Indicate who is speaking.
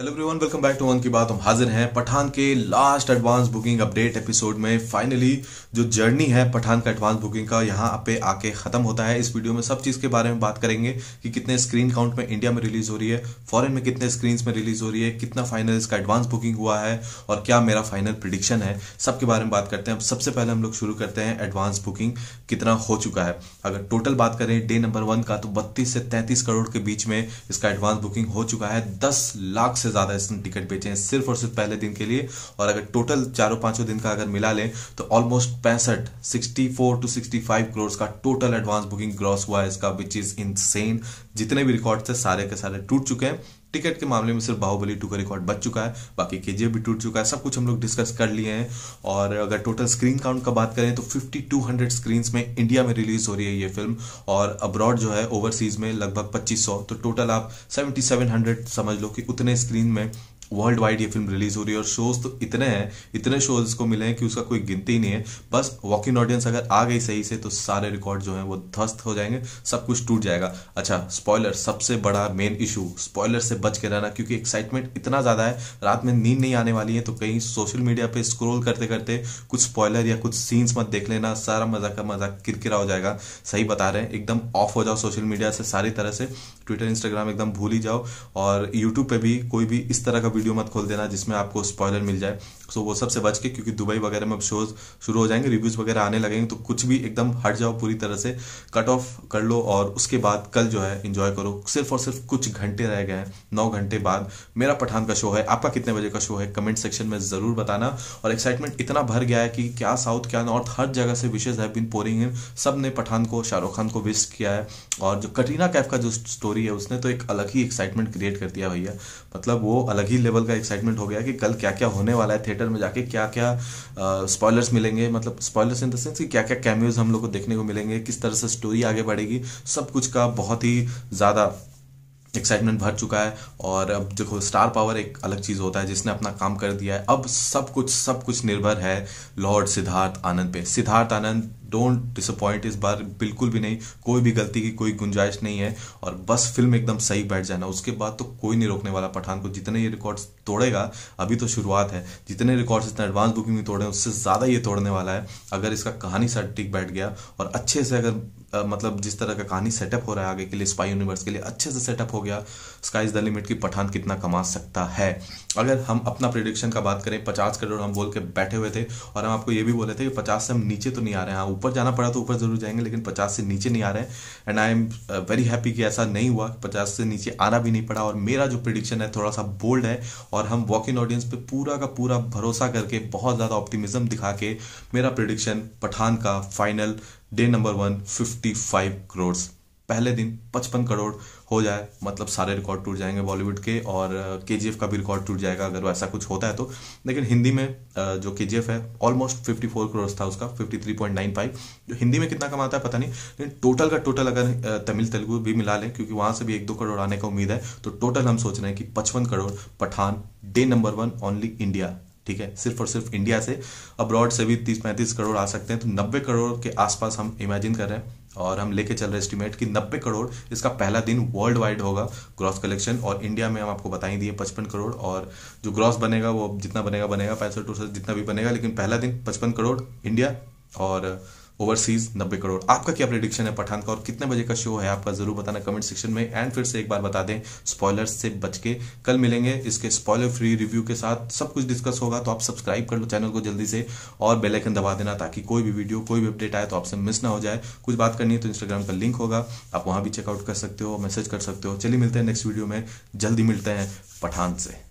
Speaker 1: hello everyone welcome back to one की बात हम हाजिर हैं पठान के last advance booking update episode में फाइनली जो जर्नी है पठान का एडवांस बुकिंग का यहाँ पे आके ख़त्म होता है इस वीडियो में सब चीज़ के बारे में बात करेंगे कि कितने स्क्रीन काउंट में इंडिया में रिलीज़ हो रही है फॉरेन में कितने स्क्रीन में रिलीज़ हो रही है कितना फाइनल इसका एडवांस बुकिंग हुआ है और क्या मेरा फाइनल प्रिडिक्शन है सबके बारे में बात करते हैं अब सबसे पहले हम लोग शुरू करते हैं एडवांस बुकिंग कितना हो चुका है अगर टोटल बात करें डे नंबर वन का तो बत्तीस से तैंतीस करोड़ के बीच में इसका एडवांस बुकिंग हो चुका है दस लाख से से ज़्यादा इसने टिकट बेचे हैं सिर्फ और सिर्फ पहले दिन के लिए और अगर टोटल चारों पांचों दिन का अगर मिला लें तो ऑलमोस्ट पैंसठ sixty four to sixty five crore का टोटल एडवांस बुकिंग ग्रॉस हुआ है इसका विच इज़ इन जितने भी रिकॉर्ड थे सारे के सारे टूट चुके हैं टिकट के मामले में सिर्फ बाहुबली टू का रिकॉर्ड बच चुका है बाकी के भी टूट चुका है सब कुछ हम लोग डिस्कस कर लिए हैं और अगर टोटल स्क्रीन काउंट का बात करें तो 5200 स्क्रीन्स में इंडिया में रिलीज हो रही है ये फिल्म और अब्रॉड जो है ओवरसीज में लगभग 2500 तो टोटल आप 7700 समझ लो कि उतने स्क्रीन में वर्ल्ड वाइड ये फिल्म रिलीज हो रही है और शोज तो इतने हैं इतने शोज इसको मिले हैं कि उसका कोई गिनती ही नहीं है बस वॉकिंग ऑडियंस अगर आ गई सही से तो सारे रिकॉर्ड जो है वो ध्वस्त हो जाएंगे सब कुछ टूट जाएगा अच्छा स्पॉयलर सबसे बड़ा मेन इशू स्पॉयलर से बच के रहना क्योंकि एक्साइटमेंट इतना ज़्यादा है रात में नींद नहीं आने वाली है तो कहीं सोशल मीडिया पर स्क्रोल करते करते कुछ स्पॉयलर या कुछ सीन्स मत देख लेना सारा मजा का मजा किरकिरा हो जाएगा सही बता रहे हैं एकदम ऑफ हो जाओ सोशल मीडिया से सारी तरह से ट्विटर इंस्टाग्राम एकदम भूल ही जाओ और यूट्यूब पर भी कोई भी इस तरह का वीडियो मत खोल देना जिसमें आपको स्पॉयलर मिल जाए सो वो सबसे बच के क्योंकि दुबई वगैरह में अब शोज शुरू हो जाएंगे रिव्यूज वगैरह आने लगेंगे तो कुछ भी एकदम हट जाओ पूरी तरह से कट ऑफ कर लो और उसके बाद कल जो है इंजॉय करो सिर्फ और सिर्फ कुछ घंटे रह गए हैं नौ घंटे बाद मेरा पठान का शो है आपका कितने बजे का शो है कमेंट सेक्शन में ज़रूर बताना और एक्साइटमेंट इतना भर गया है कि क्या साउथ क्या नॉर्थ हर जगह से wishes have been pouring in सब ने पठान को शाहरुख खान को विश किया है और जो कटरीना कैफ का जो स्टोरी है उसने तो एक अलग ही एक्साइटमेंट क्रिएट कर दिया भैया मतलब वो अलग ही लेवल का एक्साइटमेंट हो गया कि कल क्या क्या होने वाला है थिएटर में जाके क्या क्या स्पॉयलर्स मिलेंगे मतलब स्पॉयलर्स इन द सेंस कि क्या क्या कैमियोज हम लोग को देखने को मिलेंगे किस तरह से स्टोरी आगे बढ़ेगी सब कुछ का बहुत ही ज़्यादा एक्साइटमेंट भर चुका है और अब देखो स्टार पावर एक अलग चीज़ होता है जिसने अपना काम कर दिया है अब सब कुछ सब कुछ निर्भर है लॉर्ड सिद्धार्थ आनंद पे सिद्धार्थ आनंद डोंट डिसअपॉइंट इस बार बिल्कुल भी नहीं कोई भी गलती की कोई गुंजाइश नहीं है और बस फिल्म एकदम सही बैठ जाना उसके बाद तो कोई नहीं रोकने वाला पठान को जितने ये रिकॉर्ड्स तोड़ेगा अभी तो शुरुआत है जितने रिकॉर्ड्स इतना एडवांस बुकिंग में तोड़े उससे ज़्यादा ये तोड़ने वाला है अगर इसका कहानी टिक बैठ गया और अच्छे से अगर आ, मतलब जिस तरह का कहानी सेटअप हो रहा है आगे के लिए स्पाई यूनिवर्स के लिए अच्छे से सेटअप हो गया स्काई इज द लिमिट की पठान कितना कमा सकता है अगर हम अपना प्रिडिक्शन का बात करें पचास करोड़ हम बोल के बैठे हुए थे और हम आपको ये भी बोले थे कि पचास से हम नीचे तो नहीं आ रहे हैं हाँ, ऊपर जाना पड़ा तो ऊपर जरूर जाएंगे लेकिन पचास से नीचे नहीं आ रहे हैं and I am very happy कि ऐसा नहीं हुआ पचास से नीचे आना भी नहीं पड़ा और मेरा जो प्रिडिक्शन है थोड़ा सा बोल्ड है और हम वॉक इन ऑडियंस पे पूरा का पूरा भरोसा करके बहुत ज़्यादा ऑप्टिमिज्म दिखा के मेरा प्रिडिक्शन पठान का final day number one fifty five crore पहले दिन पचपन करोड़ हो जाए मतलब सारे रिकॉर्ड टूट जाएंगे बॉलीवुड के और के का भी रिकॉर्ड टूट जाएगा अगर ऐसा कुछ होता है तो लेकिन हिंदी में जो के है ऑलमोस्ट फिफ्टी फोर करोड़ था उसका fifty three point nine five जो हिंदी में कितना कमाता है पता नहीं लेकिन टोटल का टोटल अगर तमिल तेलुगु भी मिला लें क्योंकि वहाँ से भी एक दो करोड़ आने का उम्मीद है तो टोटल हम सोच रहे हैं कि पचपन crore Pathaan day number one only India ठीक है सिर्फ और सिर्फ इंडिया से अब्रॉड से भी तीस पैंतीस करोड़ आ सकते हैं तो नब्बे करोड़ के आसपास हम इमेजिन कर रहे हैं और हम लेके चल रहे एस्टिमेट कि नब्बे करोड़ इसका पहला दिन वर्ल्ड वाइड होगा ग्रॉस कलेक्शन और इंडिया में हम आपको बता ही दिए पचपन करोड़ और जो ग्रॉस बनेगा वो जितना बनेगा बनेगा पैंसठ उड़सठ जितना भी बनेगा लेकिन पहला दिन पचपन करोड़ इंडिया और ओवरसीज नब्बे करोड़ आपका क्या प्रिडिक्शन है पठान का और कितने बजे का शो है आपका जरूर बताना कमेंट सेक्शन में एंड फिर से एक बार बता दें स्पॉयलर से बच के कल मिलेंगे इसके स्पॉयलर फ्री रिव्यू के साथ सब कुछ डिस्कस होगा तो आप सब्सक्राइब कर लो चैनल को जल्दी से और बेलाइकन दबा देना ताकि कोई भी वीडियो कोई भी अपडेट आए तो आपसे मिस ना हो जाए कुछ बात करनी है तो इंस्टाग्राम का लिंक होगा आप वहाँ भी चेकआउट कर सकते हो मैसेज कर सकते हो चलिए मिलते हैं नेक्स्ट वीडियो में जल्दी मिलते हैं पठान से